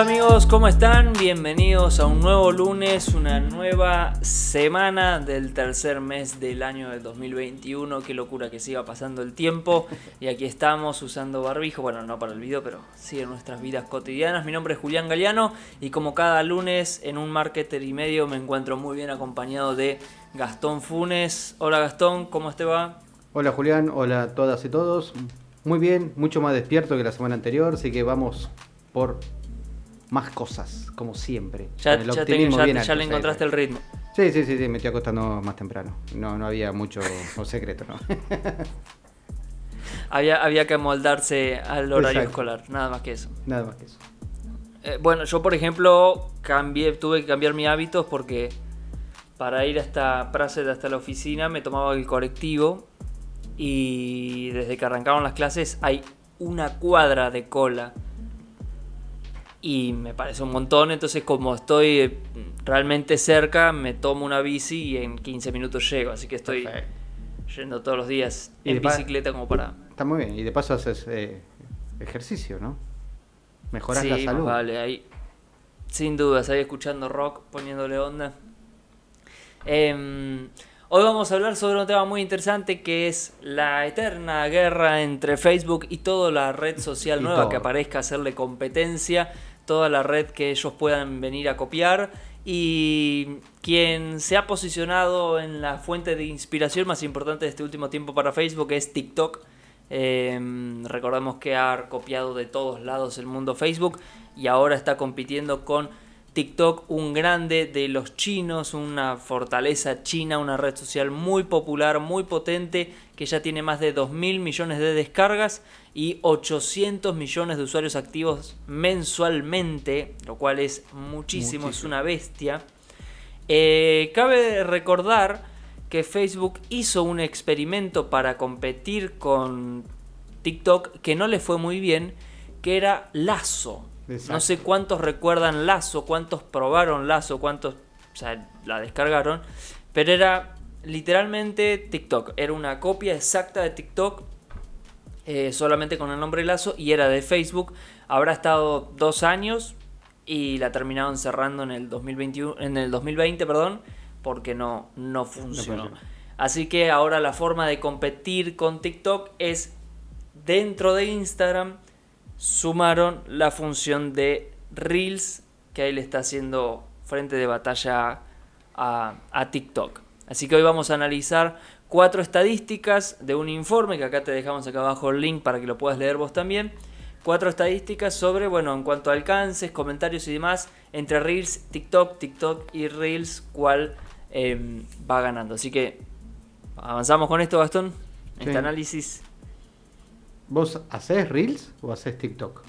Hola amigos, ¿cómo están? Bienvenidos a un nuevo lunes, una nueva semana del tercer mes del año de 2021. Qué locura que siga pasando el tiempo. Y aquí estamos usando barbijo, bueno, no para el video, pero sí en nuestras vidas cotidianas. Mi nombre es Julián Galeano y como cada lunes en un marketer y medio me encuentro muy bien acompañado de Gastón Funes. Hola Gastón, ¿cómo te va? Hola Julián, hola a todas y todos. Muy bien, mucho más despierto que la semana anterior, así que vamos por más cosas, como siempre. Ya, ya, ya, ya le encontraste el ritmo. Sí, sí, sí, sí, me estoy acostando más temprano. No, no había mucho secreto, ¿no? había, había que amoldarse al horario escolar, nada más que eso. Nada más que eso. Eh, bueno, yo por ejemplo cambié, tuve que cambiar mis hábitos porque para ir hasta hasta la oficina, me tomaba el colectivo y desde que arrancaron las clases hay una cuadra de cola y me parece un montón, entonces como estoy eh, realmente cerca, me tomo una bici y en 15 minutos llego, así que estoy yendo todos los días en bicicleta como para... Está muy bien, y de paso haces eh, ejercicio, ¿no? Mejoras la salud. Sí, vale, ahí, sin duda, ahí escuchando rock, poniéndole onda. Eh, Hoy vamos a hablar sobre un tema muy interesante que es la eterna guerra entre Facebook y toda la red social nueva que aparezca, a hacerle competencia, toda la red que ellos puedan venir a copiar y quien se ha posicionado en la fuente de inspiración más importante de este último tiempo para Facebook es TikTok. Em, Recordemos que ha copiado de todos lados el mundo Facebook y ahora está compitiendo con TikTok un grande de los chinos, una fortaleza china, una red social muy popular, muy potente, que ya tiene más de 2.000 millones de descargas y 800 millones de usuarios activos mensualmente, lo cual es muchísimo, es una bestia. Eh, cabe recordar que Facebook hizo un experimento para competir con TikTok que no le fue muy bien, que era Lazo. No sé cuántos recuerdan Lazo, cuántos probaron Lazo, cuántos la descargaron. Pero era literalmente TikTok. Era una copia exacta de TikTok. Eh, solamente con el nombre Lazo. Y era de Facebook. Habrá estado dos años. Y la terminaron cerrando en el 2021. En el 2020, perdón. Porque no, no funcionó. Así que ahora la forma de competir con TikTok es dentro de Instagram sumaron la función de Reels que ahí le está haciendo frente de batalla a, TikTok. Así que hoy vamos a analizar cuatro estadísticas de un informe que acá te dejamos acá abajo el link para que lo puedas leer vos también. Cuatro estadísticas sobre, bueno, en cuanto a alcances, comentarios y demás, entre Reels, TikTok, TikTok y Reels, cuál em, va ganando. Así que avanzamos con esto, Gastón, el este análisis. ¿Vos haces Reels o haces TikTok?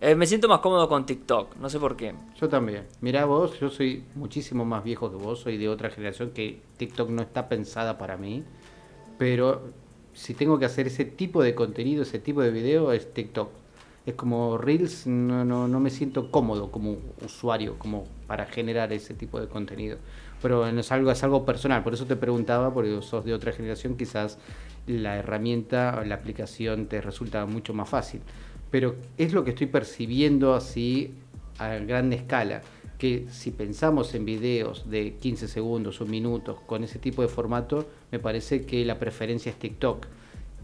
Eh, me siento más cómodo con TikTok, no sé por qué. Yo también. Mirá vos, yo soy muchísimo más viejo que vos, soy de otra generación que TikTok no está pensada para mí, pero si tengo que hacer ese tipo de contenido, ese tipo de video, es TikTok es como Reels, no, no, no me siento cómodo como usuario, como para generar ese tipo de contenido. Pero es algo, es algo personal, por eso te preguntaba, porque sos de otra generación, quizás la herramienta, o la aplicación te resulta mucho más fácil. Pero es lo que estoy percibiendo así a gran escala, que si pensamos en videos de 15 segundos, o minutos con ese tipo de formato, me parece que la preferencia es TikTok,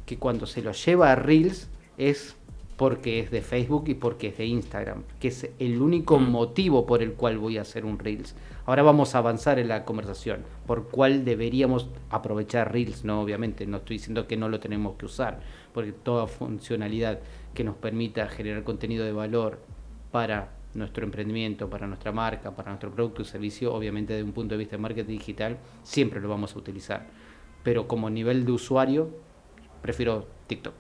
que cuando se lo lleva a Reels es porque es de Facebook y porque es de Instagram, que es el único mm. motivo por el cual voy a hacer un Reels. Ahora vamos a avanzar en la conversación, por cuál deberíamos aprovechar Reels, ¿no? Obviamente, no estoy diciendo que no lo tenemos que usar, porque toda funcionalidad que nos permita generar contenido de valor para nuestro emprendimiento, para nuestra marca, para nuestro producto y servicio, obviamente desde un punto de vista de marketing digital, siempre lo vamos a utilizar. Pero como nivel de usuario, prefiero TikTok.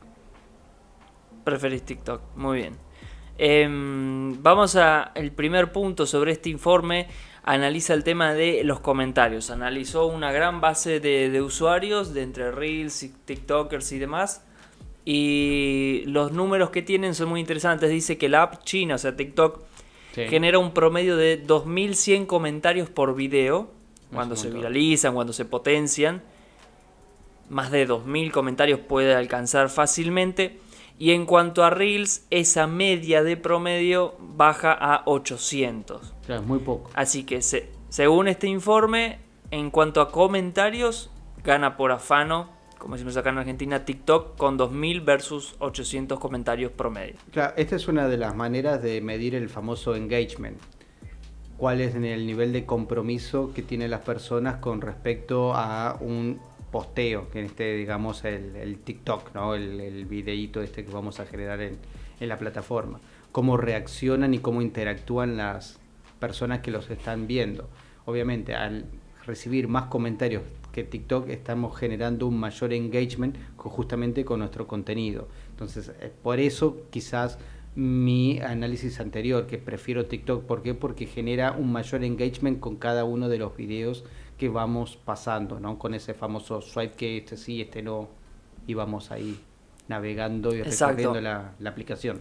Preferís TikTok, muy bien. Em, vamos a el primer punto sobre este informe. Analiza el tema de los comentarios. Analizó una gran base de, usuarios de entre Reels, TikTokers y demás. Y los números que tienen son muy interesantes. Dice que la app china, o sea, TikTok, genera un promedio de 2.100 comentarios por video. cuando se viralizan, cuando se potencian. Más de 2.000 comentarios puede alcanzar fácilmente. Y en cuanto a Reels, esa media de promedio baja a 800. Claro, es muy poco. Así que según este informe, en cuanto a comentarios, gana por afano, como decimos acá en Argentina, TikTok con 2.000 versus 800 comentarios promedio. Claro, esta es una de las maneras de medir el famoso engagement. ¿Cuál es el nivel de compromiso que tienen las personas con respecto a un posteo, que en este digamos, el, TikTok, ¿no? el, el, videíto este que vamos a generar en, la plataforma. Cómo reaccionan y cómo interactúan las personas que los están viendo. Obviamente, al recibir más comentarios que TikTok estamos generando un mayor engagement justamente con nuestro contenido. Entonces, eh, por eso quizás mi análisis anterior, que prefiero TikTok, ¿por qué? Porque genera un mayor engagement con cada uno de los videos que vamos pasando, ¿no? Con ese famoso swipe que este sí, este no, y vamos ahí navegando y recorriendo la, la, aplicación.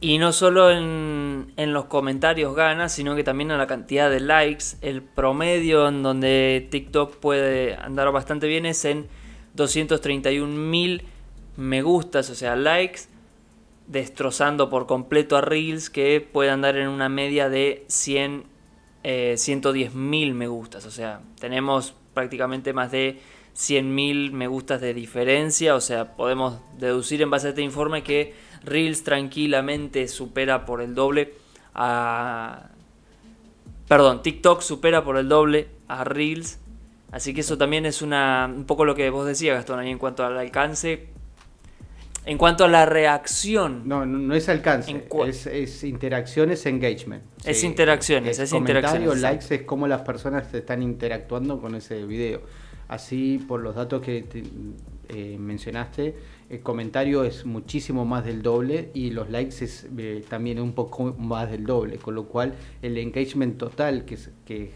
Y no solo en, los comentarios gana, sino que también en la cantidad de likes. El promedio en donde TikTok puede andar bastante bien es en 231.000 me gustas, o sea, likes, destrozando por completo a Reels que puede andar en una media de 100 110.000 eh, me gustas. O sea, tenemos prácticamente más de 100.000 me gustas de diferencia. O sea, podemos deducir en base a este informe que Reels tranquilamente supera por el doble a... Perdón, TikTok supera por el doble a Reels. Así que eso también es una, un poco lo que vos decías, Gastón, ahí en cuanto al alcance, en cuanto a la reacción. No, no, es alcance. Es, es, interacciones, engagement. Es interacciones, es, es likes es cómo las personas están interactuando con ese video. Así, por los datos que eh, mencionaste, el comentario es muchísimo más del doble y los likes es eh, también un poco más del doble, con lo cual el engagement total que, que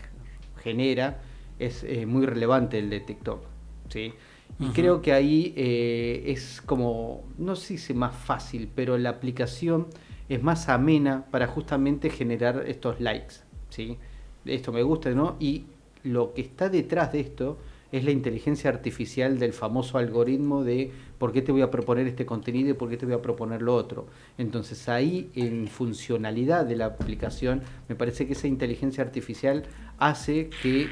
genera es eh, muy relevante el de TikTok. ¿sí? Y creo que ahí eh, es como, no sé si es más fácil, pero la aplicación es más amena para justamente generar estos likes. ¿sí? Esto me gusta, ¿no? Y lo que está detrás de esto es la inteligencia artificial del famoso algoritmo de por qué te voy a proponer este contenido y por qué te voy a proponer lo otro. Entonces ahí en funcionalidad de la aplicación me parece que esa inteligencia artificial hace que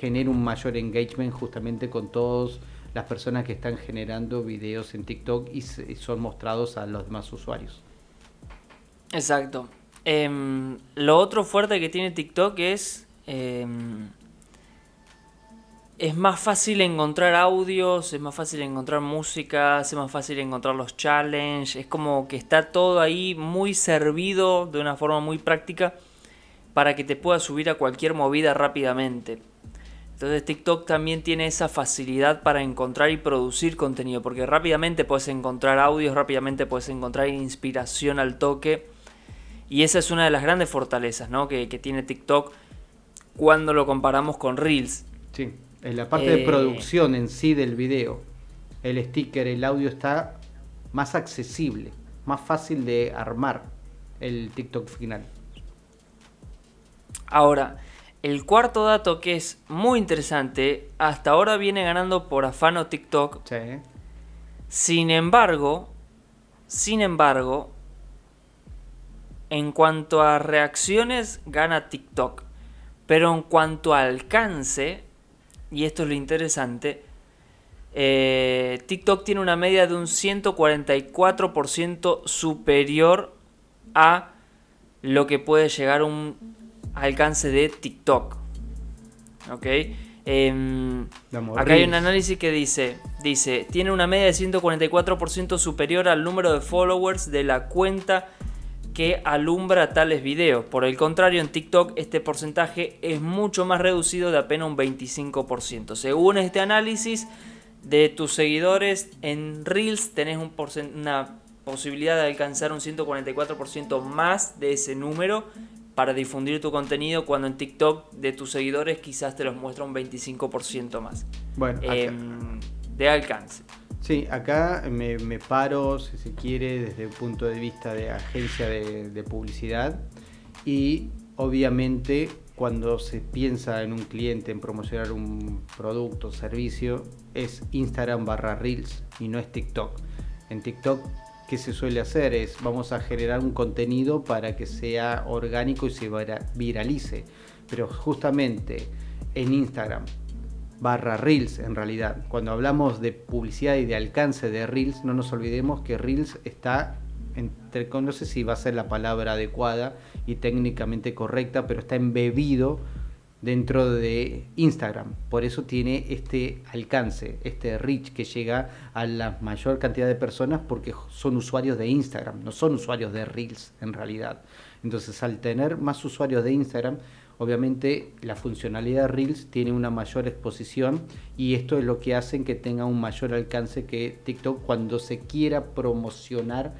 genere un mayor engagement justamente con todos las personas que están generando videos en TikTok y, son mostrados a los demás usuarios. Exacto. Em, lo otro fuerte que tiene TikTok es... Em, es más fácil encontrar audios, es más fácil encontrar música, es más fácil encontrar los challenges, es como que está todo ahí muy servido de una forma muy práctica para que te puedas subir a cualquier movida rápidamente. Entonces TikTok también tiene esa facilidad para encontrar y producir contenido, porque rápidamente puedes encontrar audios, rápidamente puedes encontrar inspiración al toque. Y esa es una de las grandes fortalezas que, tiene TikTok cuando lo comparamos con Reels. Sí, en la parte de eh, producción en sí del video, el sticker, el audio está más accesible, más fácil de armar el TikTok final. Ahora, el cuarto dato que es muy interesante, hasta ahora viene ganando por afano TikTok. Sí. Sin embargo, sin embargo, en cuanto a reacciones gana TikTok, pero en cuanto a alcance, y esto es lo interesante, eh, TikTok tiene una media de un 144% superior a lo que puede llegar un alcance de TikTok. ¿Ok? Em, acá hay un análisis que dice, dice, tiene una media de 144% superior al número de followers de la cuenta que alumbra tales videos. Por el contrario, en TikTok este porcentaje es mucho más reducido de apenas un 25%. Según este análisis, de tus seguidores en Reels tenés una posibilidad de alcanzar un 144% más de ese número para difundir tu contenido cuando en TikTok de tus seguidores quizás te los muestra un 25% más. Bueno, em, de alcance. Sí, acá me, paro, si se quiere, desde el punto de vista de agencia de, de publicidad y obviamente cuando se piensa en un cliente, en promocionar un producto, o servicio, es Instagram barra Reels y no es TikTok. En TikTok que se suele hacer es vamos a generar un contenido para que sea orgánico y se viralice. Pero justamente en Instagram, barra Reels en realidad, cuando hablamos de publicidad y de alcance de Reels, no nos olvidemos que Reels está, entre, no sé si va a ser la palabra adecuada y técnicamente correcta, pero está embebido dentro de Instagram. Por eso tiene este alcance, este reach que llega a la mayor cantidad de personas porque son usuarios de Instagram, no son usuarios de Reels en realidad. Entonces al tener más usuarios de Instagram, obviamente la funcionalidad de Reels tiene una mayor exposición y esto es lo que hace que tenga un mayor alcance que TikTok cuando se quiera promocionar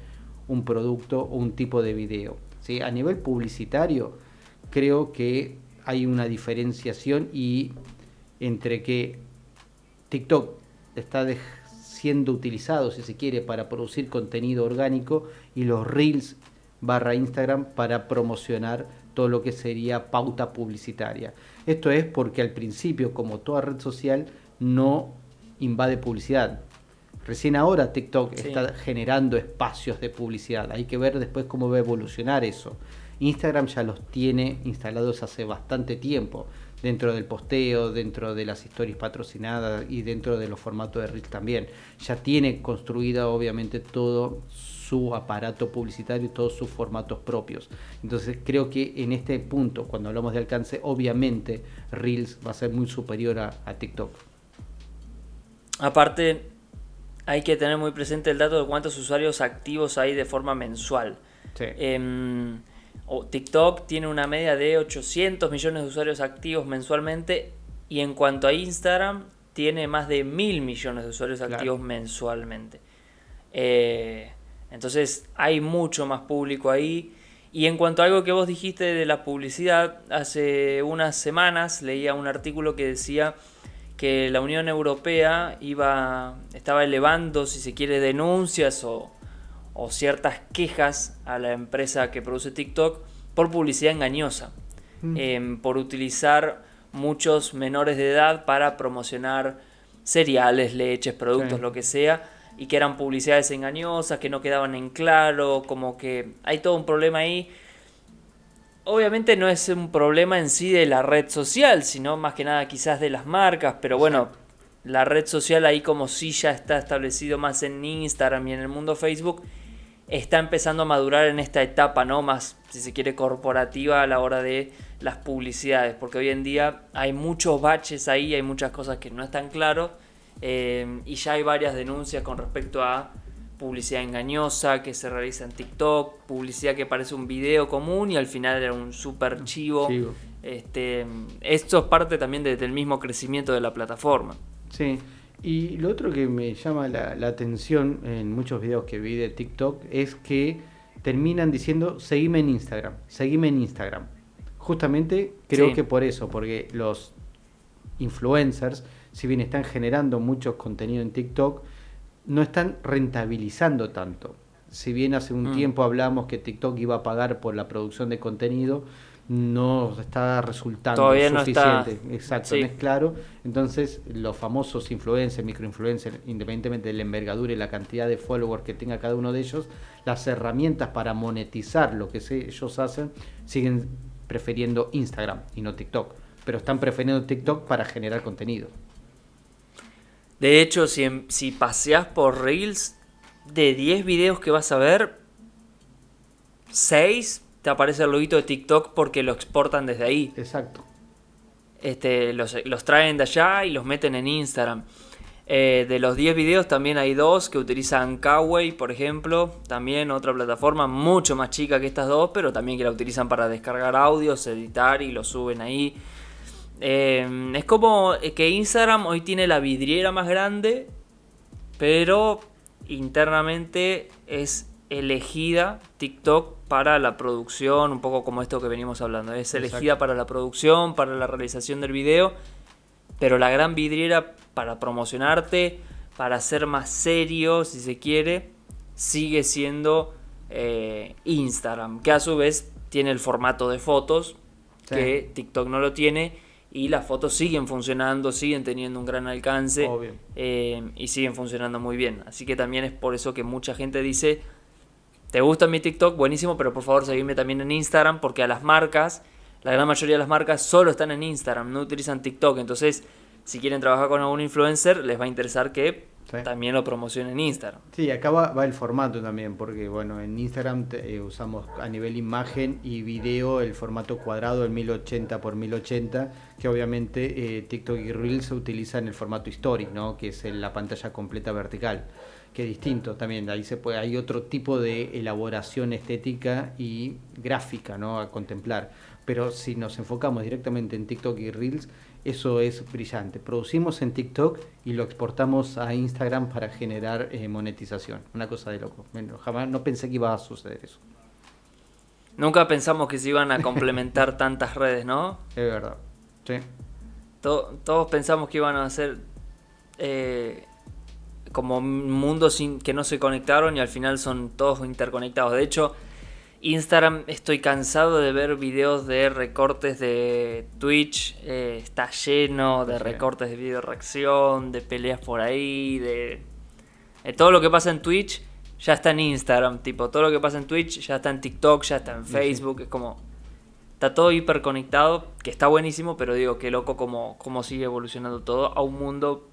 un producto o un tipo de video. ¿sí? A nivel publicitario, creo que hay una diferenciación y entre que TikTok está siendo utilizado, si se quiere, para producir contenido orgánico y los reels barra Instagram para promocionar todo lo que sería pauta publicitaria. Esto es porque al principio, como toda red social, no invade publicidad. Recién ahora TikTok está generando espacios de publicidad. Hay que ver después cómo va a evolucionar eso. Instagram ya los tiene instalados hace bastante tiempo, dentro del posteo, dentro de las historias patrocinadas y dentro de los formatos de Reels también. Ya tiene construida obviamente todo su aparato publicitario y todos sus formatos propios. Entonces creo que en este punto, cuando hablamos de alcance, obviamente Reels va a ser muy superior a, TikTok. Aparte, hay que tener muy presente el dato de cuántos usuarios activos hay de forma mensual. Sí. Em, TikTok tiene una media de 800 millones de usuarios activos mensualmente y en cuanto a Instagram tiene más de mil millones de usuarios activos mensualmente. Eh, entonces hay mucho más público ahí. Y en cuanto a algo que vos dijiste de la publicidad, hace unas semanas leía un artículo que decía que la Unión Europea iba, estaba elevando, si se quiere, denuncias o, o ciertas quejas a la empresa que produce TikTok por publicidad engañosa, mm. em, por utilizar muchos menores de edad para promocionar cereales, leches, productos, lo que sea, y que eran publicidades engañosas, que no quedaban en claro, como que hay todo un problema ahí. Obviamente no es un problema en sí de la red social, sino más que nada quizás de las marcas, pero bueno, la red social ahí como sí ya está establecido más en Instagram y en el mundo Facebook, está empezando a madurar en esta etapa, ¿no? Más, si se quiere, corporativa a la hora de las publicidades, porque hoy en día hay muchos baches ahí, hay muchas cosas que no están claras eh, y ya hay varias denuncias con respecto a publicidad engañosa que se realiza en TikTok, publicidad que parece un video común y al final era un super chivo. Este, esto es parte también del mismo crecimiento de la plataforma. Sí. Y lo otro que me llama la, atención en muchos videos que vi de TikTok es que terminan diciendo, seguime en Instagram, seguime en Instagram. Justamente creo que por eso, porque los influencers, si bien están generando mucho contenido en TikTok, no están rentabilizando tanto. Si bien hace un mm. tiempo hablamos que TikTok iba a pagar por la producción de contenido, no está resultando suficiente. Exacto, es claro. Entonces, los famosos influencers, microinfluencers, independientemente de la envergadura y la cantidad de followers que tenga cada uno de ellos, las herramientas para monetizar lo que ellos hacen siguen prefiriendo Instagram y no TikTok. Pero están prefiriendo TikTok para generar contenido. De hecho, si, si paseas por Reels, de 10 videos que vas a ver, 6 te aparece el loguito de TikTok porque lo exportan desde ahí. Exacto. Este, los, traen de allá y los meten en Instagram. Eh, de los 10 videos también hay dos que utilizan Kawaii, por ejemplo, también otra plataforma mucho más chica que estas dos, pero también que la utilizan para descargar audios, editar y lo suben ahí. Eh, es como que Instagram hoy tiene la vidriera más grande, pero internamente es elegida TikTok para la producción, un poco como esto que venimos hablando. Es elegida para la producción, para la realización del video, pero la gran vidriera para promocionarte, para ser más serio, si se quiere, sigue siendo eh, Instagram, que a su vez tiene el formato de fotos, que TikTok no lo tiene, y las fotos siguen funcionando, siguen teniendo un gran alcance eh, y siguen funcionando muy bien. Así que también es por eso que mucha gente dice te gusta mi TikTok, buenísimo, pero por favor seguime también en Instagram porque a las marcas, la gran mayoría de las marcas solo están en Instagram, no utilizan TikTok. Entonces, si quieren trabajar con algún influencer, les va a interesar que también lo promocionen en Instagram. Sí, acá va, el formato también, porque bueno, en Instagram eh, usamos a nivel imagen y video el formato cuadrado, el 1080 x 1080, que obviamente eh, TikTok y Reels se utilizan el formato story, ¿no? que es la pantalla completa vertical que distinto también, ahí se puede, hay otro tipo de elaboración estética y gráfica ¿no? a contemplar. Pero si nos enfocamos directamente en TikTok y Reels, eso es brillante. Producimos en TikTok y lo exportamos a Instagram para generar eh, monetización. Una cosa de loco. jamás no pensé que iba a suceder eso. Nunca pensamos que se iban a complementar tantas redes, ¿no? Es verdad. Sí. todos pensamos que iban a ser eh, como mundos que no se conectaron y al final son todos interconectados. De hecho, Instagram estoy cansado de ver videos de recortes de Twitch. Eh, está lleno de recortes de video reacción, de peleas por ahí, de... todo lo que pasa en Twitch ya está en Instagram, tipo. Todo lo que pasa en Twitch ya está en TikTok, ya está en Facebook. Es como... Está todo hiperconectado, que está buenísimo, pero digo, qué loco cómo Cómo sigue evolucionando todo a un mundo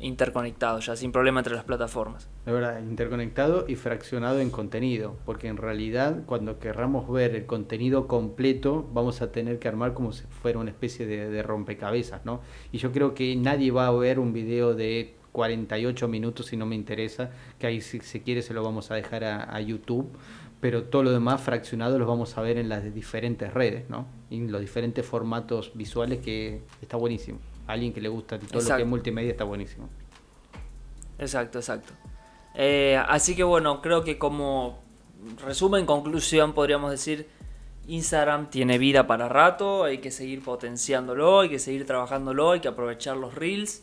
interconectado ya, sin problema entre las plataformas. De verdad, interconectado y fraccionado en contenido, porque en realidad cuando querramos ver el contenido completo vamos a tener que armar como si fuera una especie de, rompecabezas, ¿no? Y yo creo que nadie va a ver un video de 48 minutos si no me interesa, que ahí si se quiere se lo vamos a dejar a, YouTube, pero todo lo demás fraccionado lo vamos a ver en las diferentes redes, ¿no? en los diferentes formatos visuales que está buenísimo alguien que le gusta todo lo que es multimedia está buenísimo. Exacto, exacto. Eh, así que bueno, creo que como resumen, conclusión, podríamos decir, Instagram tiene vida para rato, hay que seguir potenciándolo, hay que seguir trabajándolo, hay que aprovechar los reels.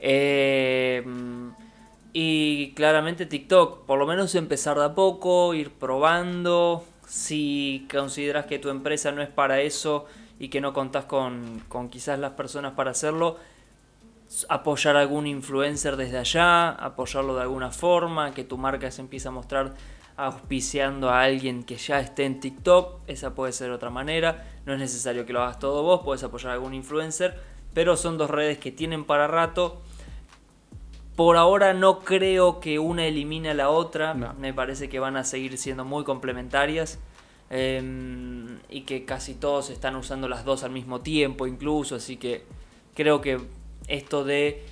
Eh, y claramente TikTok, por lo menos empezar de a poco, ir probando. Si consideras que tu empresa no es para eso, y que no contás con, quizás las personas para hacerlo, apoyar a algún influencer desde allá, apoyarlo de alguna forma, que tu marca se empiece a mostrar auspiciando a alguien que ya esté en TikTok, esa puede ser otra manera, no es necesario que lo hagas todo vos, puedes apoyar a algún influencer, pero son dos redes que tienen para rato. Por ahora no creo que una elimine a la otra, me parece que van a seguir siendo muy complementarias. Em, y que casi todos están usando las dos al mismo tiempo incluso, así que creo que esto de,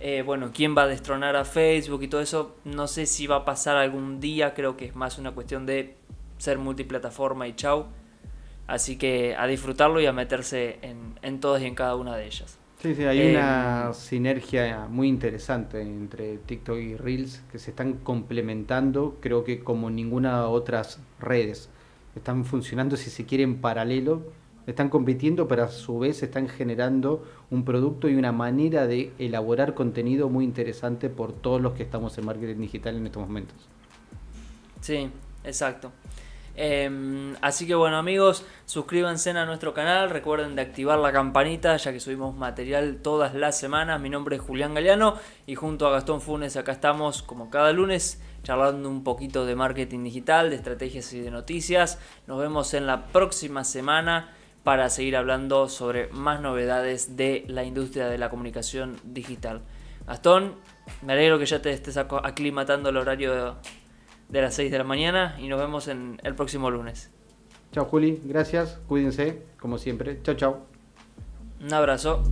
eh, bueno, quién va a destronar a Facebook y todo eso, no sé si va a pasar algún día, creo que es más una cuestión de ser multiplataforma y chau. Así que a disfrutarlo y a meterse en, todas y en cada una de ellas. Sí, sí, hay una em. sinergia muy interesante entre TikTok y Reels que se están complementando, creo que como ninguna otras redes están funcionando, si se quiere, en paralelo, están compitiendo, pero a su vez están generando un producto y una manera de elaborar contenido muy interesante por todos los que estamos en marketing digital en estos momentos. Sí, exacto. Em, así que bueno amigos, suscríbanse a nuestro canal, recuerden de activar la campanita ya que subimos material todas las semanas. Mi nombre es Julián Galeano y junto a Gastón Funes acá estamos como cada lunes charlando un poquito de marketing digital, de estrategias y de noticias. Nos vemos en la próxima semana para seguir hablando sobre más novedades de la industria de la comunicación digital. Gastón, me alegro que ya te estés aclimatando el horario de las 6 de la mañana y nos vemos en el próximo lunes. Chao Juli, gracias, cuídense, como siempre. Chao, chao. Un abrazo.